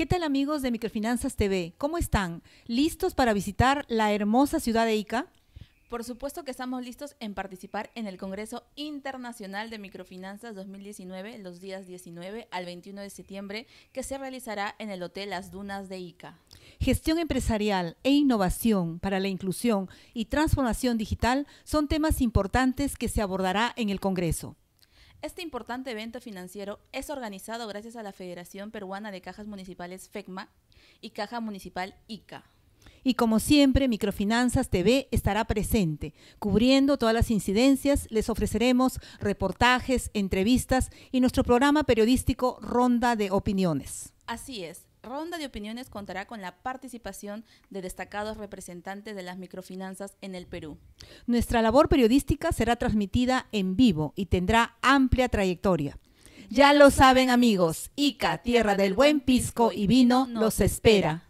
¿Qué tal amigos de Microfinanzas TV? ¿Cómo están? ¿Listos para visitar la hermosa ciudad de Ica? Por supuesto que estamos listos en participar en el Congreso Internacional de Microfinanzas 2019, los días 19 al 21 de septiembre, que se realizará en el Hotel Las Dunas de Ica. Gestión empresarial e innovación para la inclusión y transformación digital son temas importantes que se abordará en el Congreso. Este importante evento financiero es organizado gracias a la Federación Peruana de Cajas Municipales FECMA y Caja Municipal ICA. Y como siempre, Microfinanzas TV estará presente, cubriendo todas las incidencias. Les ofreceremos reportajes, entrevistas y nuestro programa periodístico Ronda de Opiniones. Así es ronda de opiniones contará con la participación de destacados representantes de las microfinanzas en el Perú. Nuestra labor periodística será transmitida en vivo y tendrá amplia trayectoria. Ya lo saben amigos, Ica, tierra del buen pisco y vino, los espera.